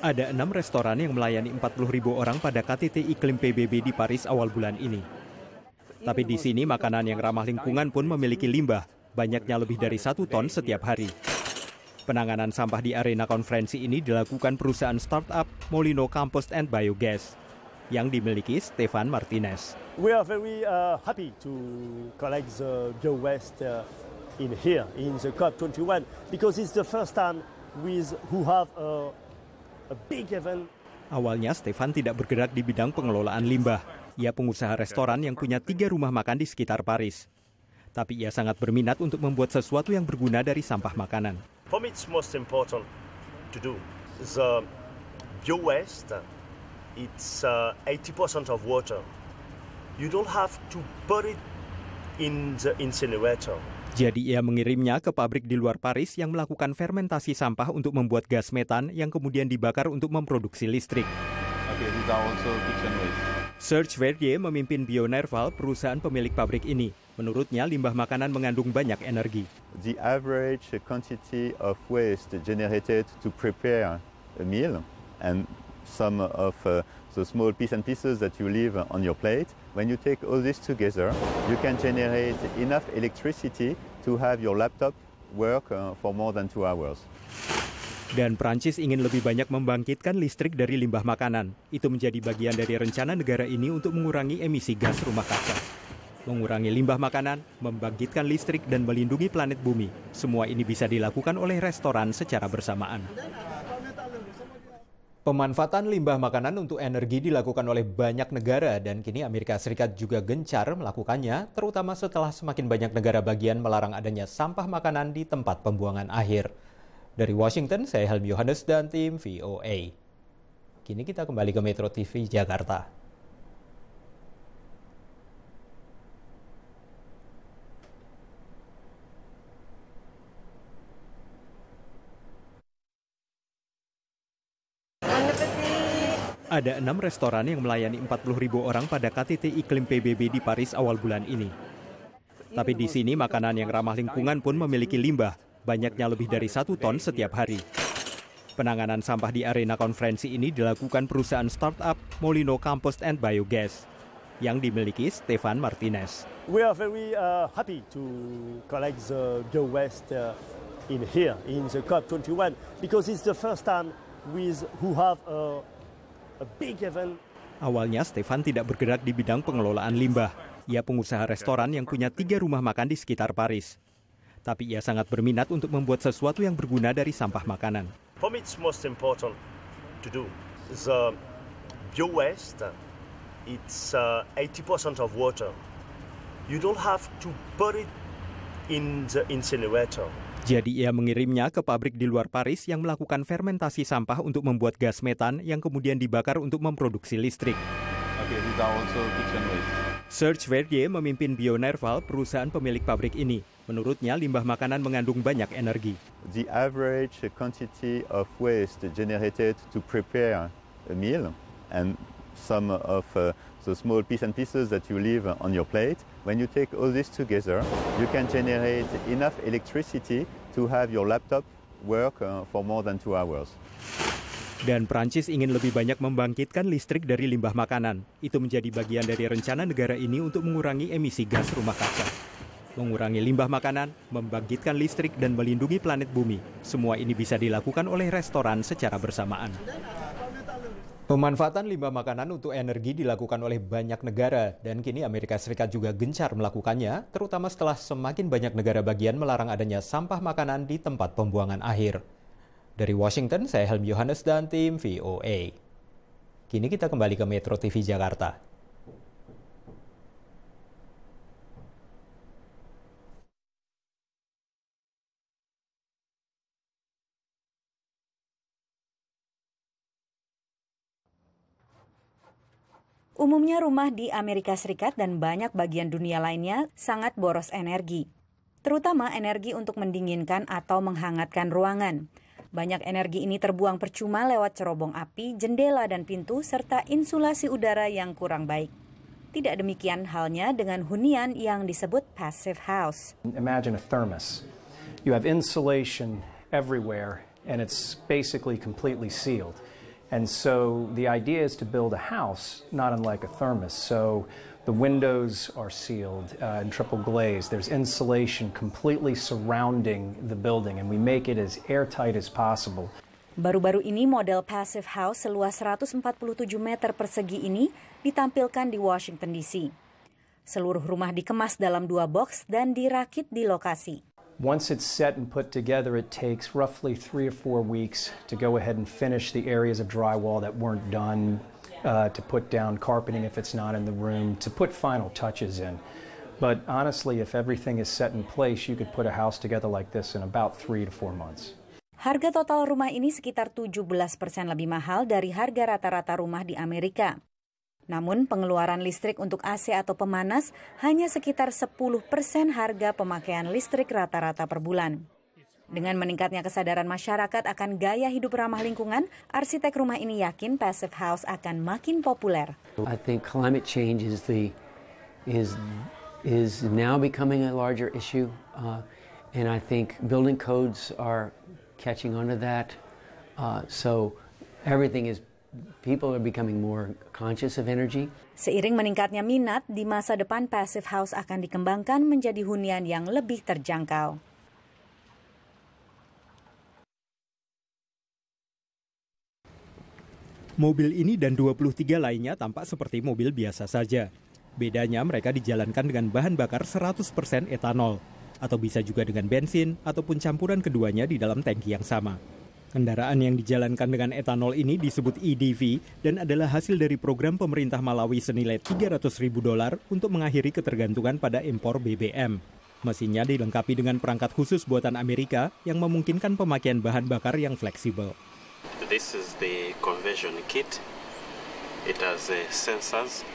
Ada enam restoran yang melayani 40 ribu orang pada KTT Iklim PBB di Paris awal bulan ini. Tapi di sini makanan yang ramah lingkungan pun memiliki limbah, banyaknya lebih dari satu ton setiap hari. Penanganan sampah di arena konferensi ini dilakukan perusahaan startup Molino Campus and Biogas yang dimiliki Stefan Martinez. We are very uh, happy to collect the bio waste uh, in here in the COP21 because it's the first time with who have a Awalnya Stefan tidak bergerak di bidang pengelolaan limbah. Ia pengusaha restoran yang punya tiga rumah makan di sekitar Paris. Tapi ia sangat berminat untuk membuat sesuatu yang berguna dari sampah makanan. bio waste. 80% of water. You don't in the incinerator. Jadi ia mengirimnya ke pabrik di luar Paris yang melakukan fermentasi sampah untuk membuat gas metan yang kemudian dibakar untuk memproduksi listrik. Serge Verdier memimpin Bionerval, perusahaan pemilik pabrik ini. Menurutnya, limbah makanan mengandung banyak energi. The average quantity of waste generated to prepare a meal and some of uh, the small pieces and pieces that you leave on your plate, when you take all this together, you can generate enough electricity to have your laptop work uh, for more than two hours. Dan Prancis ingin lebih banyak membangkitkan listrik dari limbah makanan. Itu menjadi bagian dari rencana negara ini untuk mengurangi emisi gas rumah kaca. Mengurangi limbah makanan, membangkitkan listrik, dan melindungi planet bumi. Semua ini bisa dilakukan oleh restoran secara bersamaan. Pemanfaatan limbah makanan untuk energi dilakukan oleh banyak negara dan kini Amerika Serikat juga gencar melakukannya, terutama setelah semakin banyak negara bagian melarang adanya sampah makanan di tempat pembuangan akhir. Dari Washington, saya Helmi Yohanes dan tim VOA. Kini kita kembali ke Metro TV Jakarta. Ada enam restoran yang melayani 40 orang pada KTT Iklim PBB di Paris awal bulan ini. Tapi di sini makanan yang ramah lingkungan pun memiliki limbah, banyaknya lebih dari satu ton setiap hari. Penanganan sampah di arena konferensi ini dilakukan perusahaan startup Molino Compost and Biogas yang dimiliki Stefan Martinez. We are very uh, happy to collect the bio waste uh, in here in the COP21 because it's the first time with who have a Awalnya Stefan tidak bergerak di bidang pengelolaan limbah. Ia pengusaha restoran yang punya tiga rumah makan di sekitar Paris. Tapi ia sangat berminat untuk membuat sesuatu yang berguna dari sampah makanan. For jadi ia mengirimnya ke pabrik di luar Paris yang melakukan fermentasi sampah untuk membuat gas metan yang kemudian dibakar untuk memproduksi listrik. Serge Verdier memimpin Bionerval, perusahaan pemilik pabrik ini. Menurutnya, limbah makanan mengandung banyak energi. The average quantity of waste generated to prepare a meal and some of uh, the small pieces and pieces that you leave on your plate. When you take all this together, you can generate enough electricity to have your laptop work uh, for more than two hours. Dan Prancis ingin lebih banyak membangkitkan listrik dari limbah makanan. Itu menjadi bagian dari rencana negara ini untuk mengurangi emisi gas rumah kaca. Mengurangi limbah makanan, membangkitkan listrik, dan melindungi planet bumi. Semua ini bisa dilakukan oleh restoran secara bersamaan. Pemanfaatan limbah makanan untuk energi dilakukan oleh banyak negara dan kini Amerika Serikat juga gencar melakukannya, terutama setelah semakin banyak negara bagian melarang adanya sampah makanan di tempat pembuangan akhir. Dari Washington, saya Helm Yohanes dan tim VOA. Kini kita kembali ke Metro TV Jakarta. Umumnya rumah di Amerika Serikat dan banyak bagian dunia lainnya sangat boros energi, terutama energi untuk mendinginkan atau menghangatkan ruangan. Banyak energi ini terbuang percuma lewat cerobong api, jendela dan pintu, serta insulasi udara yang kurang baik. Tidak demikian halnya dengan hunian yang disebut passive house. Imagine a thermos. You have insulation everywhere and it's basically completely sealed. And so the idea is to build a house not unlike a thermos. So the windows are sealed uh, and triple glazed. There's insulation completely surrounding the building, and we make it as airtight as possible. Baru-baru ini model Passive House seluas 147 meter persegi ini ditampilkan di Washington DC. Seluruh rumah dikemas dalam dua box dan dirakit di lokasi. Once it's set and put together, it takes roughly three or four weeks to go ahead and finish the areas of drywall that weren't done, uh, to put down carpeting if it's not in the room, to put final touches in. But honestly, if everything is set in place, you could put a house together like this in about three to four months. Harga total rumah ini sekitar 17 persen lebih mahal dari harga rata-rata rumah di Amerika. Namun pengeluaran listrik untuk AC atau pemanas hanya sekitar 10 persen harga pemakaian listrik rata-rata per bulan. Dengan meningkatnya kesadaran masyarakat akan gaya hidup ramah lingkungan, arsitek rumah ini yakin passive house akan makin populer. I think climate change is the is is now becoming a larger issue, uh, and I think building codes are catching onto that. Uh, so everything is people are becoming more conscious of energy. Seiring meningkatnya minat, di masa depan passive house akan dikembangkan menjadi hunian yang lebih terjangkau. Mobil ini dan 23 lainnya tampak seperti mobil biasa saja. Bedanya mereka dijalankan dengan bahan bakar 100% etanol, atau bisa juga dengan bensin ataupun campuran keduanya di dalam tangki yang sama. Kendaraan yang dijalankan dengan etanol ini disebut EDV dan adalah hasil dari program pemerintah Malawi senilai 300 ribu dolar untuk mengakhiri ketergantungan pada impor BBM. Mesinnya dilengkapi dengan perangkat khusus buatan Amerika yang memungkinkan pemakaian bahan bakar yang fleksibel. This is the conversion kit. It has sensors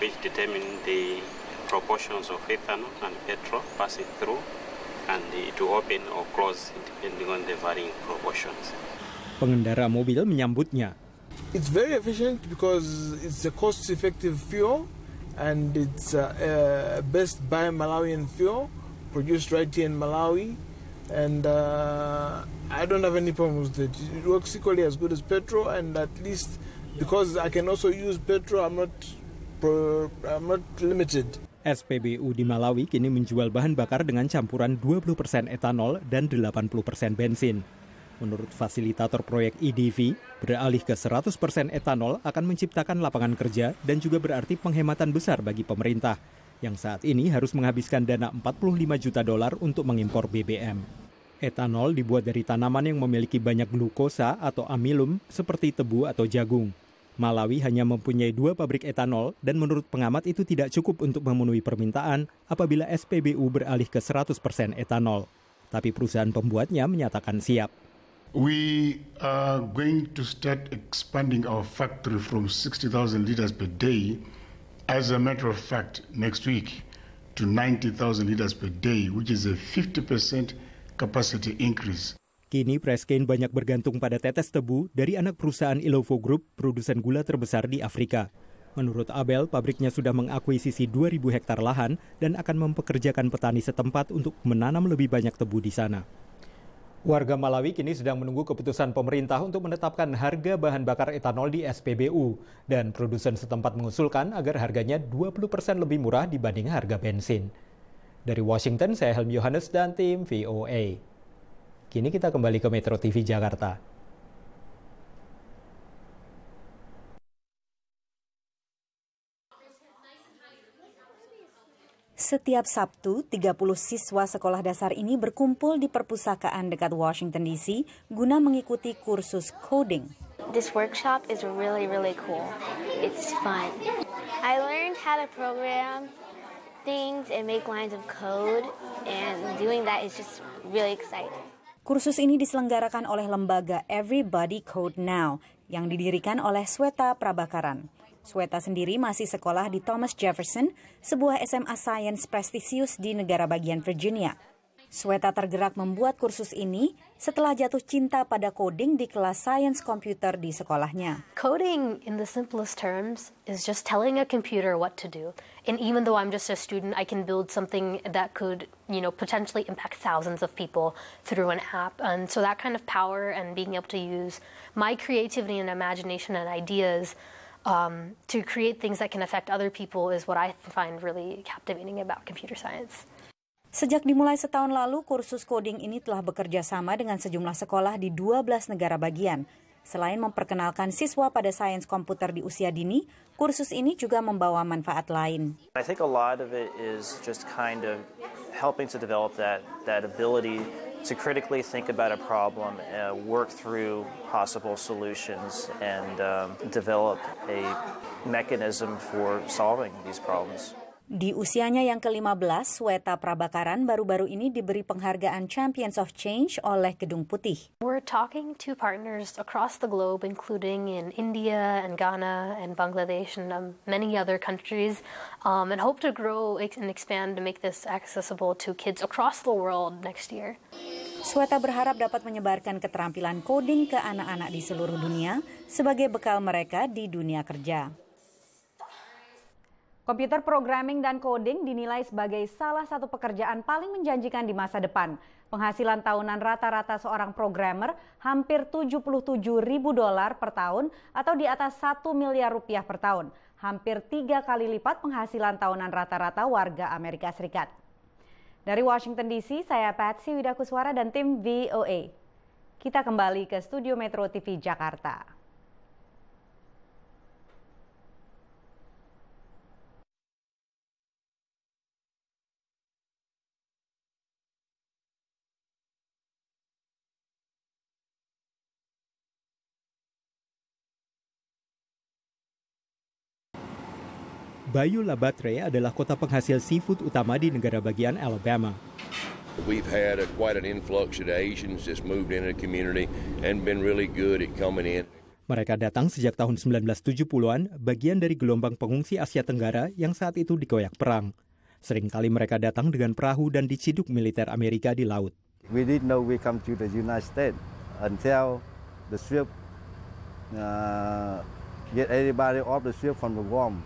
which determine the proportions of ethanol and petrol passing through and to open or close depending on the varying proportions. Pengendara mobil menyambutnya. It's very efficient because it's a cost-effective fuel and it's uh, best by Malawian fuel produced right here in Malawi and uh, I don't have any problems with it. It works equally as good as petrol, and at least because I can also use petrol, I'm not I'm not limited. SPBU di Malawi kini menjual bahan bakar dengan campuran 20% etanol dan 80% bensin. Menurut fasilitator proyek IDV, e beralih ke 100% etanol akan menciptakan lapangan kerja dan juga berarti penghematan besar bagi pemerintah yang saat ini harus menghabiskan dana 45 juta dolar untuk mengimpor BBM. Etanol dibuat dari tanaman yang memiliki banyak glukosa atau amilum seperti tebu atau jagung. Malawi hanya mempunyai dua pabrik etanol dan menurut pengamat itu tidak cukup untuk memenuhi permintaan apabila SPBU beralih ke 100% etanol. Tapi perusahaan pembuatnya menyatakan siap. We are going to start expanding our factory from 60,000 liters per day as a matter of fact next week to 90,000 liters per day which is a 50% capacity increase. Kini Preskin banyak bergantung pada tetes tebu dari anak perusahaan Ilovo Group, produsen gula terbesar di Afrika. Menurut Abel, pabriknya sudah mengakuisisi 2.000 hektar lahan dan akan mempekerjakan petani setempat untuk menanam lebih banyak tebu di sana. Warga Malawi kini sedang menunggu keputusan pemerintah untuk menetapkan harga bahan bakar etanol di SPBU. Dan produsen setempat mengusulkan agar harganya 20% lebih murah dibanding harga bensin. Dari Washington, saya Helm Yohanes dan tim VOA. Kini kita kembali ke Metro TV Jakarta. Setiap Sabtu, 30 siswa sekolah dasar ini berkumpul di perpustakaan dekat Washington DC guna mengikuti kursus coding. This workshop is really really cool. It's fun. I learned how to program things and make lines of code and doing that is just really exciting. Kursus ini diselenggarakan oleh lembaga Everybody Code Now yang didirikan oleh Sweta Prabakaran. Sweta sendiri masih sekolah di Thomas Jefferson, sebuah SMA Science prestisius di negara bagian Virginia. Sweta tergerak membuat kursus ini setelah jatuh cinta pada coding di kelas Science komputer di sekolahnya. Coding in the simplest terms is just telling a computer what to do. And even though I'm just a student, I can build something that could, you know, potentially impact thousands of people through an app. And so that kind of power and being able to use my creativity and imagination and ideas um, to create things that can affect other people is what I find really captivating about computer science. Sejak dimulai setahun lalu, kursus coding ini telah bekerja sama dengan sejumlah sekolah di 12 negara bagian. Selain memperkenalkan siswa pada sains komputer di usia dini, kursus ini juga membawa manfaat lain. I think a lot of it is just kind of helping to develop that that ability to critically think about a problem, uh, work through possible solutions, and um, develop a mechanism for solving these problems. Di usianya yang ke-15, Weta Prabakaran baru-baru ini diberi penghargaan Champions of Change oleh Gedung Putih. We're talking to partners across the globe including in India and Ghana and Bangladesh and um, many other countries um, and hope to grow and expand to make this accessible to kids across the world next year. Sweta berharap dapat menyebarkan keterampilan coding ke anak-anak di seluruh dunia sebagai bekal mereka di dunia kerja. Komputer programming dan coding dinilai sebagai salah satu pekerjaan paling menjanjikan di masa depan. Penghasilan tahunan rata-rata seorang programmer hampir 77 ribu dolar per tahun atau di atas 1 miliar rupiah per tahun. Hampir tiga kali lipat penghasilan tahunan rata-rata warga Amerika Serikat. Dari Washington DC, saya Patsy Widakuswara dan tim VOA. Kita kembali ke studio Metro TV Jakarta. Bayou Labatre adalah kota penghasil seafood utama di negara bagian Alabama. We've had a, quite an influx of Asians just moved into the community and been really good at coming in. Mereka datang sejak tahun 1970-an, bagian dari gelombang pengungsi Asia Tenggara yang saat itu digoyak perang. Seringkali mereka datang dengan perahu dan diciduk militer Amerika di laut. We didn't know we come to the United States until the ship uh, get everybody off the ship from the warm.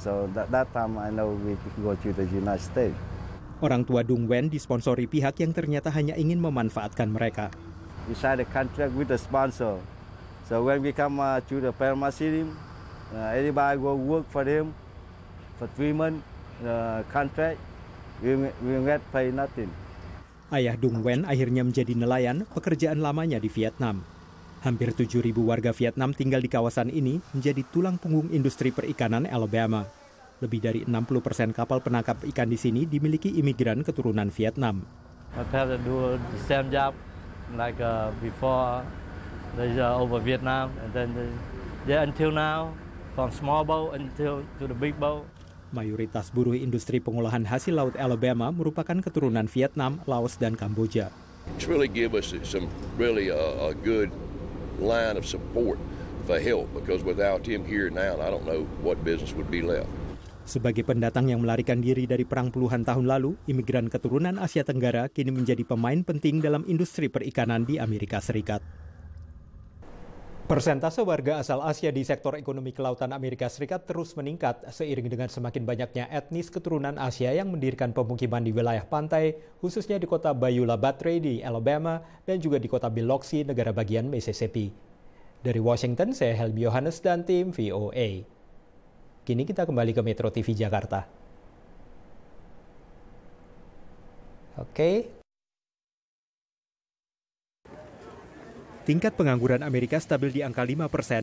So that, that time I know we go to the United States. Orang tua Dung Wen disponsori pihak yang ternyata hanya ingin memanfaatkan mereka. We sign a contract with the sponsor. So when we come uh, to the Panama City, uh, anybody go work for him for three months uh, contract, we we get pay nothing. Ayah Dung Wen akhirnya menjadi nelayan, pekerjaan lamanya di Vietnam. Hampir 7.000 warga Vietnam tinggal di kawasan ini menjadi tulang punggung industri perikanan Alabama. Lebih dari 60 persen kapal penangkap ikan di sini dimiliki imigran keturunan Vietnam. like uh, before they are uh, over Vietnam and then they, uh, until now from small boat until to the big boat. Mayoritas buruh industri pengolahan hasil laut Alabama merupakan keturunan Vietnam, Laos, dan Kamboja. It's really give us some really a good line of support for help because without him here now, I don't know what business would be left. Sebagai pendatang yang melarikan diri dari perang puluhan tahun lalu, imigran keturunan Asia Tenggara kini menjadi pemain penting dalam industri perikanan di Amerika Serikat. Persentase warga asal Asia di sektor ekonomi kelautan Amerika Serikat terus meningkat seiring dengan semakin banyaknya etnis keturunan Asia yang mendirikan pemukiman di wilayah pantai, khususnya di kota Bayula Batre di Alabama dan juga di kota Biloxi, negara bagian Mississippi. Dari Washington, saya Helmi Yohanes dan tim VOA. Kini kita kembali ke Metro TV Jakarta. Oke, Tingkat pengangguran Amerika stabil di angka 5 persen